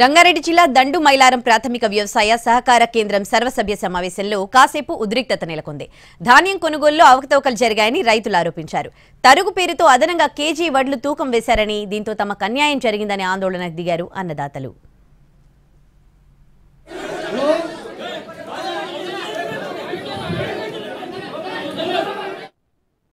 రంగారెడ్డి జిల్లా దండు మైలారం ప్రాథమిక వ్యవసాయ సహకార కేంద్రం సర్వసభ్య సమావేశంలో కాసేపు ఉద్రిక్తత నెలకొంది ధాన్యం కొనుగోలులో అవకతవకలు జరిగాయని రైతులు ఆరోపించారు తరుగు పేరుతో అదనంగా కేజీ వడ్లు తూకం వేశారని దీంతో తమకు అన్యాయం జరిగిందని ఆందోళనకు దిగారు అన్నదాతలు